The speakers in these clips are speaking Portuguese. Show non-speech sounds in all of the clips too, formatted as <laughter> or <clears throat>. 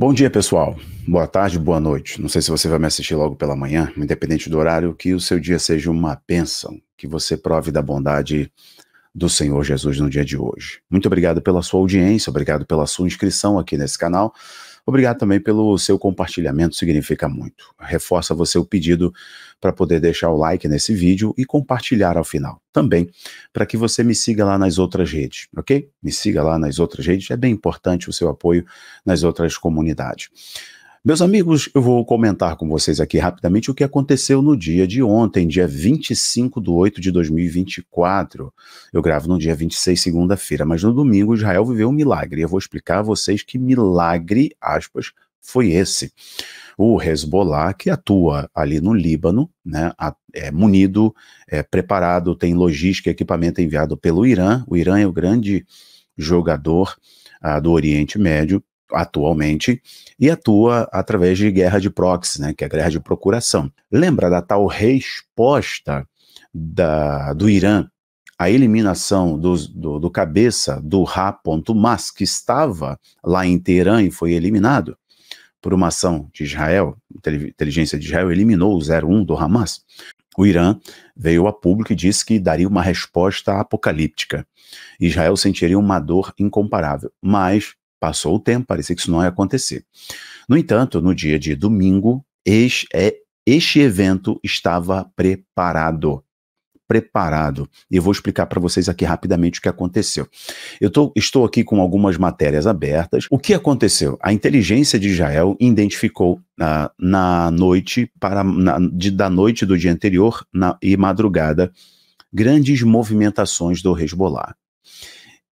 Bom dia, pessoal. Boa tarde, boa noite. Não sei se você vai me assistir logo pela manhã, independente do horário, que o seu dia seja uma bênção, que você prove da bondade do Senhor Jesus no dia de hoje. Muito obrigado pela sua audiência, obrigado pela sua inscrição aqui nesse canal. Obrigado também pelo seu compartilhamento, significa muito. Reforça você o pedido para poder deixar o like nesse vídeo e compartilhar ao final. Também para que você me siga lá nas outras redes, ok? Me siga lá nas outras redes, é bem importante o seu apoio nas outras comunidades. Meus amigos, eu vou comentar com vocês aqui rapidamente o que aconteceu no dia de ontem, dia 25 de 8 de 2024. Eu gravo no dia 26, segunda-feira, mas no domingo Israel viveu um milagre. Eu vou explicar a vocês que milagre, aspas, foi esse. O Hezbollah, que atua ali no Líbano, né, é munido, é preparado, tem logística e equipamento enviado pelo Irã. O Irã é o grande jogador ah, do Oriente Médio atualmente, e atua através de guerra de proxy, né, que é a guerra de procuração. Lembra da tal resposta da, do Irã à eliminação do, do, do cabeça do Ra.Mas, que estava lá em Teherã e foi eliminado? Por uma ação de Israel, inteligência de Israel eliminou o 01 do Hamas. O Irã veio a público e disse que daria uma resposta apocalíptica. Israel sentiria uma dor incomparável, mas Passou o tempo, parecia que isso não ia acontecer. No entanto, no dia de domingo, é, este, evento estava preparado. Preparado. E eu vou explicar para vocês aqui rapidamente o que aconteceu. Eu tô, estou aqui com algumas matérias abertas. O que aconteceu? A inteligência de Israel identificou na, ah, na noite, para, na, de, da noite do dia anterior na, e madrugada, grandes movimentações do Hezbollah.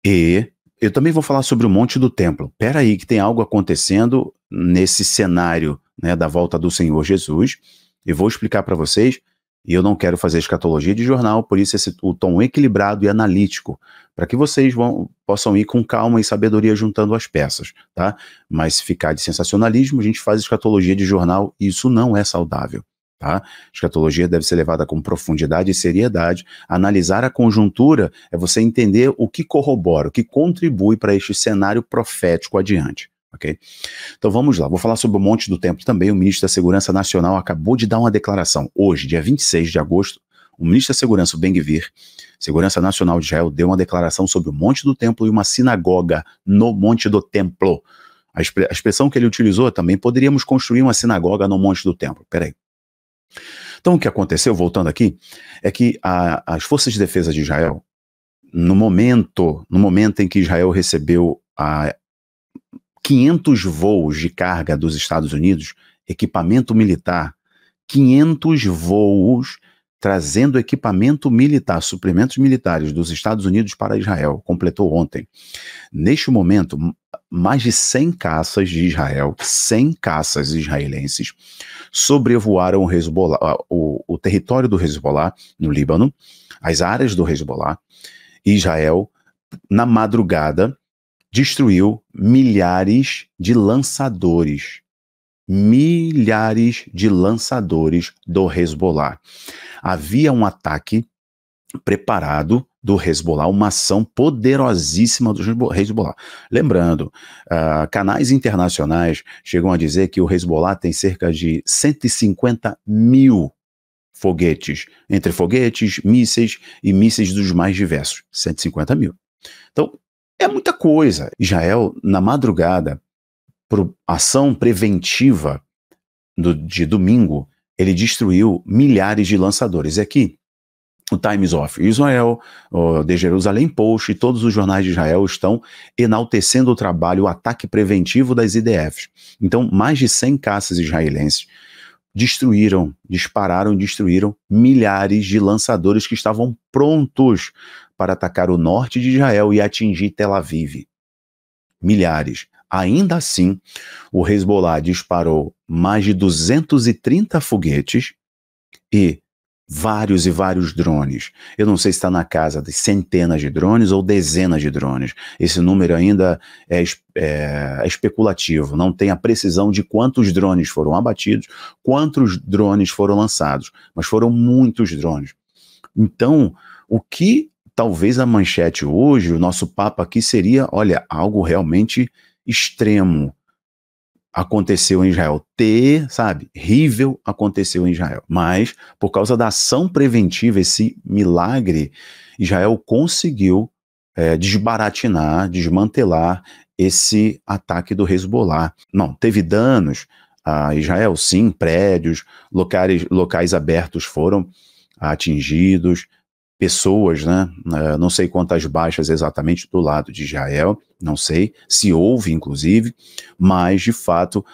E eu também vou falar sobre o Monte do Templo. Pera aí, que tem algo acontecendo nesse cenário né, da volta do Senhor Jesus. Eu vou explicar para vocês. E eu não quero fazer escatologia de jornal, por isso esse, o tom equilibrado e analítico, para que vocês vão, possam ir com calma e sabedoria juntando as peças, tá? Mas se ficar de sensacionalismo, a gente faz escatologia de jornal e isso não é saudável. Tá? Escatologia deve ser levada com profundidade e seriedade. Analisar a conjuntura é você entender o que corrobora, o que contribui para este cenário profético adiante. Ok? Então vamos lá, vou falar sobre o Monte do Templo também. O ministro da Segurança Nacional acabou de dar uma declaração hoje, dia 26 de agosto. O ministro da Segurança, o gvir Segurança Nacional de Israel, deu uma declaração sobre o Monte do Templo e uma sinagoga no Monte do Templo. A, expressão que ele utilizou também, poderíamos construir uma sinagoga no Monte do Templo. Peraí. Então, o que aconteceu, voltando aqui, é que a, as forças de defesa de Israel, no momento, no momento em que Israel recebeu a 500 voos de carga dos Estados Unidos, equipamento militar, 500 voos trazendo equipamento militar, suprimentos militares dos Estados Unidos para Israel, completou ontem. Neste momento, mais de 100 caças de Israel, 100 caças israelenses, sobrevoaram o, Hezbollah, o, o território do Hezbollah no Líbano, as áreas do Hezbollah. Israel, na madrugada, destruiu milhares de lançadores. Milhares de lançadores do Hezbollah. Havia um ataque preparado do Hezbollah, uma ação poderosíssima do Hezbollah. Lembrando, uh, canais internacionais chegam a dizer que o Hezbollah tem cerca de 150 mil foguetes, entre foguetes, mísseis e mísseis dos mais diversos, 150 mil. Então, é muita coisa. Israel, na madrugada, por ação preventiva do, de domingo, ele destruiu milhares de lançadores. E aqui o Times of Israel, o The Jerusalem Post e todos os jornais de Israel estão enaltecendo o trabalho, o ataque preventivo das IDFs. Então, mais de 100 caças israelenses destruíram, dispararam, destruíram milhares de lançadores que estavam prontos para atacar o norte de Israel e atingir Tel Aviv. Milhares. Ainda assim, o Hezbollah disparou mais de 230 foguetes e vários e vários drones. Eu não sei se está na casa de centenas de drones ou dezenas de drones. Esse número ainda é, é, é, especulativo, não tem a precisão de quantos drones foram abatidos, quantos drones foram lançados, mas foram muitos drones. Então, o que talvez a manchete hoje, o nosso papo aqui seria, olha, algo realmente extremo, aconteceu em Israel. Ter, sabe? horrível aconteceu em Israel. Mas, por causa da ação preventiva, esse milagre, Israel conseguiu é, desbaratinar, desmantelar esse ataque do Hezbollah. Não, teve danos a Israel, sim, prédios, locais, locais abertos foram atingidos, pessoas, né? Eh, não sei quantas baixas exatamente do lado de Israel, não sei se houve, inclusive, mas de fato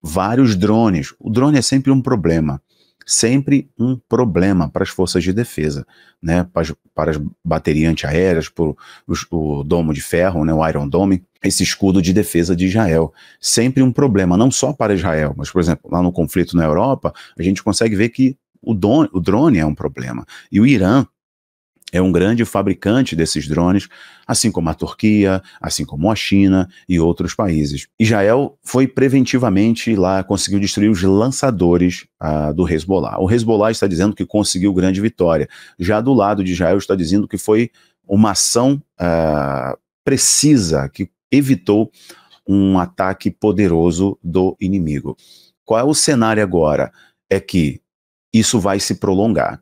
vários drones. O drone é sempre um problema, sempre um problema para as forças de defesa, né? Para as, para as baterias antiaéreas, para os, o domo de ferro, né? O Iron Dome, esse escudo de defesa de Israel, sempre um problema, não só para Israel, mas por exemplo lá no conflito na Europa, a gente consegue ver que o drone é um problema e o Irã é um grande fabricante desses drones, assim como a Turquia, assim como a China e outros países. Israel foi preventivamente lá, conseguiu destruir os lançadores ah, do Hezbollah. O Hezbollah está dizendo que conseguiu grande vitória. Já do lado de Israel está dizendo que foi uma ação ah, precisa, que evitou um ataque poderoso do inimigo. Qual é o cenário agora? É que isso vai se prolongar.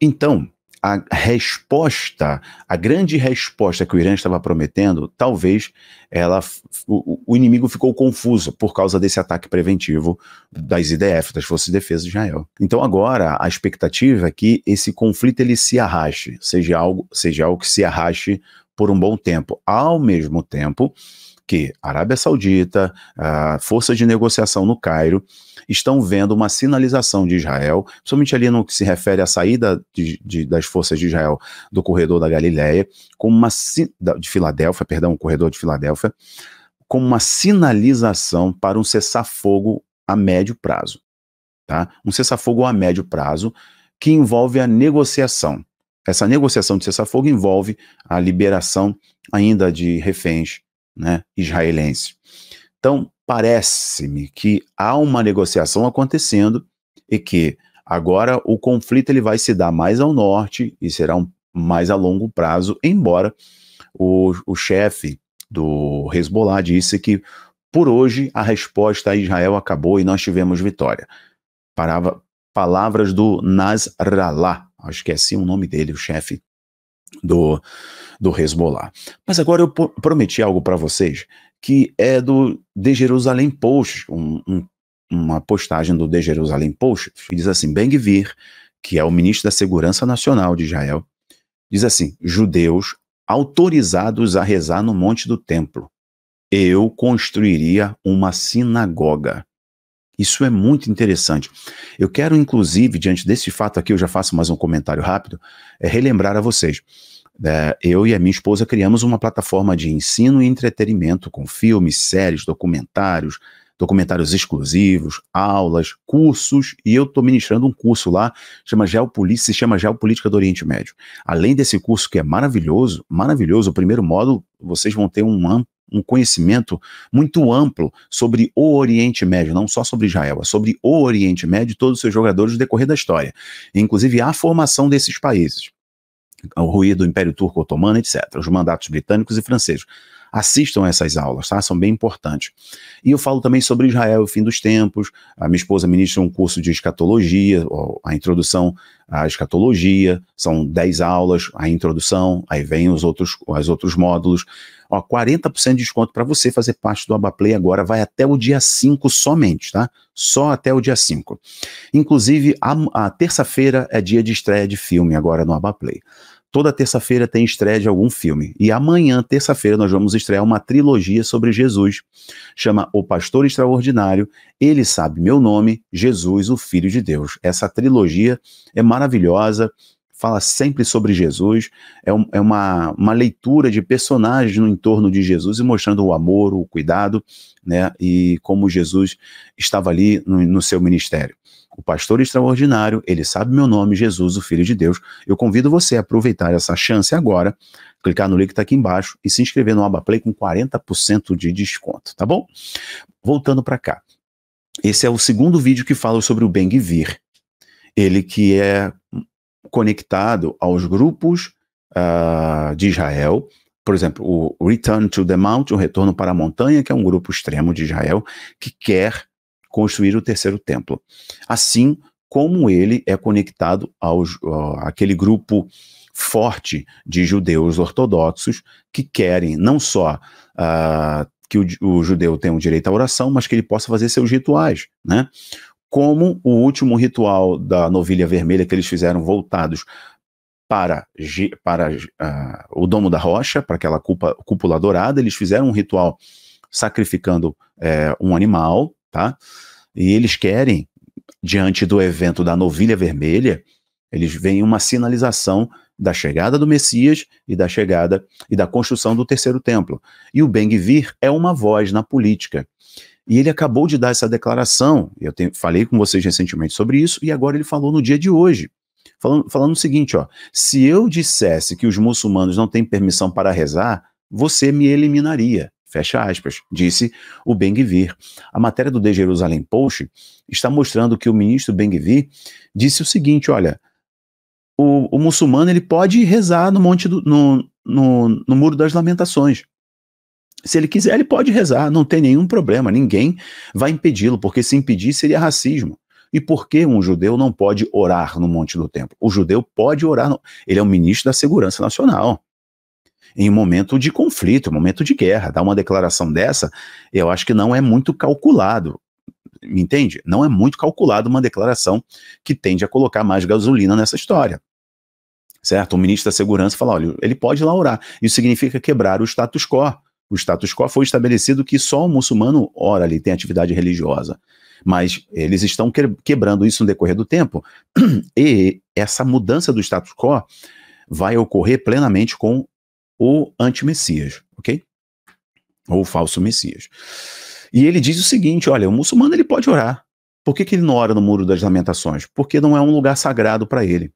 Então, a resposta, a grande resposta que o Irã estava prometendo, talvez ela, o, o, inimigo ficou confuso por causa desse ataque preventivo das IDF, das Forças de Defesa de Israel. Então agora a expectativa é que esse conflito ele se arraste, seja algo, seja algo que se arraste por um bom tempo. Ao mesmo tempo que Arábia Saudita, a força de negociação no Cairo, estão vendo uma sinalização de Israel, principalmente ali no que se refere à saída de, de, das forças de Israel do corredor da Galileia, como uma de Filadélfia, perdão, o corredor de Filadélfia, como uma sinalização para um cessar-fogo a médio prazo, tá? Um cessar-fogo a médio prazo que envolve a negociação essa negociação de cessar-fogo envolve a liberação ainda de reféns né, israelenses. Então, parece-me que há uma negociação acontecendo e que agora o conflito ele vai se dar mais ao norte e será um, mais a longo prazo, embora o, o chefe do Hezbollah disse que por hoje a resposta a Israel acabou e nós tivemos vitória. Parava, palavras do Nasrallah, acho que é assim o nome dele, o chefe do, do Hezbollah. Mas agora eu prometi algo para vocês que é do The Jerusalem Post, um, um, uma postagem do The Jerusalem Post, que diz assim: Ben Gvir, que é o ministro da Segurança Nacional de Israel, diz assim: judeus autorizados a rezar no Monte do Templo. Eu construiria uma sinagoga. Isso é muito interessante. Eu quero, inclusive, diante desse fato aqui, eu já faço mais um comentário rápido, é relembrar a vocês. É, eu e a minha esposa criamos uma plataforma de ensino e entretenimento com filmes, séries, documentários, documentários exclusivos, aulas, cursos, e eu estou ministrando um curso lá, chama Geopolítica, se chama Geopolítica do Oriente Médio. Além desse curso que é maravilhoso, maravilhoso, o primeiro módulo, vocês vão ter um, amplo um conhecimento muito amplo sobre o Oriente Médio, não só sobre Israel, mas é sobre o Oriente Médio e todos os seus jogadores no decorrer da história, inclusive a formação desses países o ruído do Império Turco Otomano, etc., os mandatos britânicos e franceses assistam essas aulas, tá? São bem importantes. E eu falo também sobre Israel e o fim dos tempos. A minha esposa ministra um curso de escatologia, a introdução à escatologia, são 10 aulas, a introdução, aí vem os outros, os outros módulos. Ó, 40% de desconto para você fazer parte do Abaplay agora, vai até o dia 5 somente, tá? Só até o dia 5. Inclusive, a, a terça-feira é dia de estreia de filme agora no Abaplay. Toda terça-feira tem estreia de algum filme. E amanhã, terça-feira, nós vamos estrear uma trilogia sobre Jesus. Chama O Pastor Extraordinário, Ele Sabe Meu Nome, Jesus, o Filho de Deus. Essa trilogia é maravilhosa, fala sempre sobre Jesus, é, um, é uma, uma leitura de personagens no entorno de Jesus e mostrando o amor, o cuidado, né? E como Jesus estava ali no, no seu ministério o pastor extraordinário, ele sabe meu nome, Jesus, o Filho de Deus. Eu convido você a aproveitar essa chance agora, clicar no link que está aqui embaixo e se inscrever no Abaplay com 40% de desconto, tá bom? Voltando para cá. Esse é o segundo vídeo que fala sobre o Bengvir. Ele que é conectado aos grupos uh, de Israel, por exemplo, o Return to the Mountain, o Retorno para a Montanha, que é um grupo extremo de Israel que quer construir o terceiro templo. Assim como ele é conectado ao, aquele grupo forte de judeus ortodoxos que querem não só uh, que o, o, judeu tenha o direito à oração, mas que ele possa fazer seus rituais, né? Como o último ritual da novilha vermelha que eles fizeram voltados para, para uh, o domo da rocha, para aquela cúpula dourada, eles fizeram um ritual sacrificando eh, um animal, tá? E eles querem, diante do evento da novilha vermelha, eles veem uma sinalização da chegada do Messias e da chegada e da construção do terceiro templo. E o Benguivir é uma voz na política. E ele acabou de dar essa declaração, eu falei com vocês recentemente sobre isso, e agora ele falou no dia de hoje. Falando, falando o seguinte, ó, se eu dissesse que os muçulmanos não têm permissão para rezar, você me eliminaria. Fecha aspas, disse o Benguivir. A matéria do The Jerusalem Post está mostrando que o ministro Benguivir disse o seguinte: olha, o, o, muçulmano ele pode rezar no monte do, no, no, no muro das lamentações. Se ele quiser, ele pode rezar, não tem nenhum problema, ninguém vai impedi-lo, porque se impedir seria racismo. E por que um judeu não pode orar no Monte do Templo? O judeu pode orar, no... ele é o ministro da Segurança Nacional em um momento de conflito, um momento de guerra. Dar uma declaração dessa, eu acho que não é muito calculado. Me entende? Não é muito calculado uma declaração que tende a colocar mais gasolina nessa história. Certo? O ministro da Segurança fala: olha, ele pode lá orar. Isso significa quebrar o status quo. O status quo foi estabelecido que só o muçulmano ora ali, tem atividade religiosa mas eles estão quebrando isso no decorrer do tempo. <clears throat> E essa mudança do status quo vai ocorrer plenamente com o anti-messias, ok? Ou o falso messias. E ele diz o seguinte, olha, o muçulmano ele pode orar. Por que, que ele não ora no Muro das Lamentações? Porque não é um lugar sagrado para ele.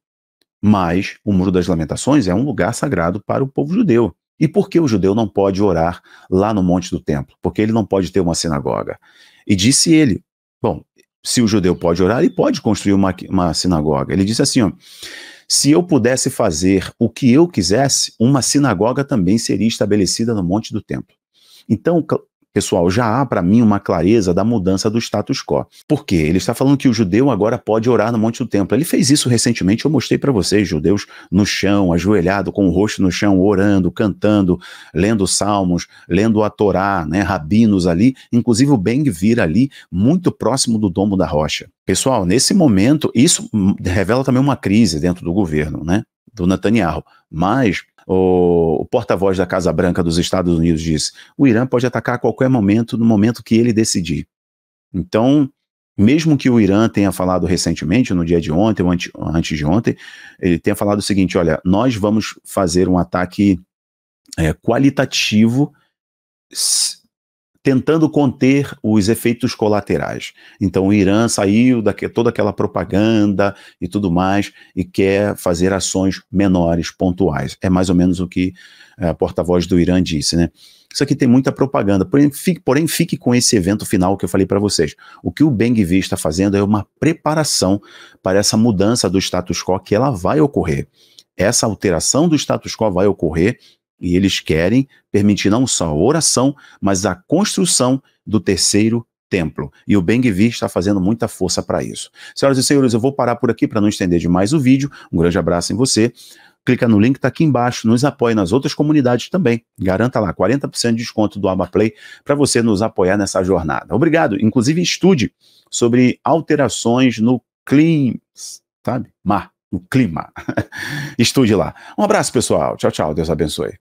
Mas o Muro das Lamentações é um lugar sagrado para o povo judeu. E por que o judeu não pode orar lá no Monte do Templo? Porque ele não pode ter uma sinagoga. E disse ele: Bom, se o judeu pode orar, ele pode construir uma, uma sinagoga. Ele disse assim: ó, se eu pudesse fazer o que eu quisesse, uma sinagoga também seria estabelecida no Monte do Templo. Então, Pessoal, já há para mim uma clareza da mudança do status quo. Por quê? Ele está falando que o judeu agora pode orar no Monte do Templo. Ele fez isso recentemente, eu mostrei para vocês, judeus no chão, ajoelhado, com o rosto no chão, orando, cantando, lendo salmos, lendo a Torá, né, rabinos ali, inclusive o Ben Vir ali, muito próximo do Domo da Rocha. Pessoal, nesse momento, isso revela também uma crise dentro do governo, né? do Netanyahu. Mas o, o porta-voz da Casa Branca dos Estados Unidos disse: o Irã pode atacar a qualquer momento, no momento que ele decidir. Então, mesmo que o Irã tenha falado recentemente, no dia de ontem ou antes de ontem, ele tenha falado o seguinte: olha, nós vamos fazer um ataque é, qualitativo tentando conter os efeitos colaterais. Então, o Irã saiu da toda aquela propaganda e tudo mais e quer fazer ações menores, pontuais. É mais ou menos o que é, a porta-voz do Irã disse, né? Isso aqui tem muita propaganda, porém fique, porém, fique com esse evento final que eu falei para vocês. O que o Bengvi está fazendo é uma preparação para essa mudança do status quo que ela vai ocorrer essa alteração do status quo vai ocorrer e eles querem permitir não só a oração, mas a construção do terceiro templo. E o Bengvi está fazendo muita força para isso. Senhoras e senhores, eu vou parar por aqui para não estender demais o vídeo. Um grande abraço em você. Clica no link que está aqui embaixo, nos apoie nas outras comunidades também. Garanta lá 40% de desconto do Abaplay para você nos apoiar nessa jornada. Obrigado. Inclusive, estude sobre alterações no clima, sabe? Mar, no clima. <laughs> estude lá. Um abraço, pessoal. Tchau, tchau. Deus abençoe.